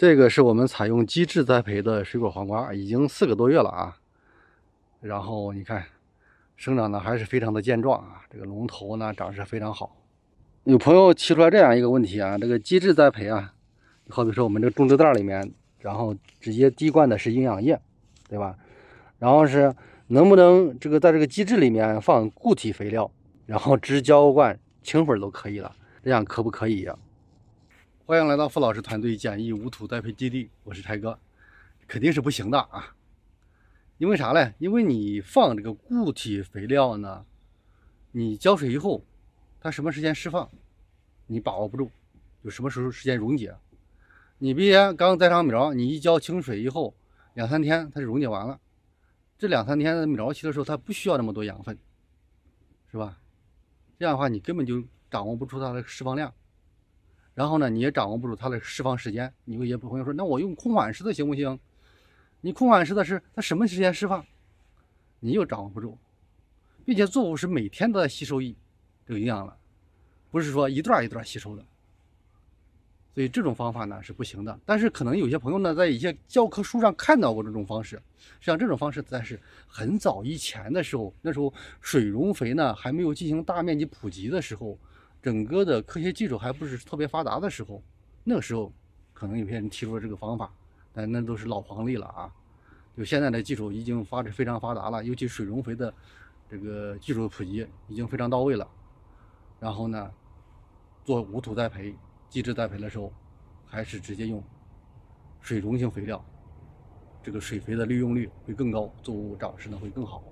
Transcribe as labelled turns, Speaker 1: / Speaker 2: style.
Speaker 1: 这个是我们采用基质栽培的水果黄瓜，已经四个多月了啊。然后你看，生长的还是非常的健壮啊。这个龙头呢长势非常好。有朋友提出来这样一个问题啊，这个基质栽培啊，好比说我们这个种植袋里面，然后直接滴灌的是营养液，对吧？然后是能不能这个在这个基质里面放固体肥料，然后只浇灌清水就可以了？这样可不可以？欢迎来到付老师团队简易无土栽培基地，我是柴哥，肯定是不行的啊！因为啥呢？因为你放这个固体肥料呢，你浇水以后，它什么时间释放，你把握不住，就什么时候时间溶解。你别刚栽上苗，你一浇清水以后，两三天它就溶解完了。这两三天的苗期的时候，它不需要那么多养分，是吧？这样的话，你根本就掌握不出它的释放量。然后呢，你也掌握不住它的释放时间。你有些朋友说：“那我用空缓释的行不行？”你空缓释的是它什么时间释放，你又掌握不住，并且作物是每天都在吸收一这个营养了，不是说一段一段吸收的。所以这种方法呢是不行的。但是可能有些朋友呢在一些教科书上看到过这种方式，实际上这种方式在是很早以前的时候，那时候水溶肥呢还没有进行大面积普及的时候。整个的科学技术还不是特别发达的时候，那个时候可能有些人提出了这个方法，但那都是老黄历了啊。就现在的技术已经发展非常发达了，尤其水溶肥的这个技术的普及已经非常到位了。然后呢，做无土栽培、基质栽培的时候，还是直接用水溶性肥料，这个水肥的利用率会更高，作物长势呢会更好。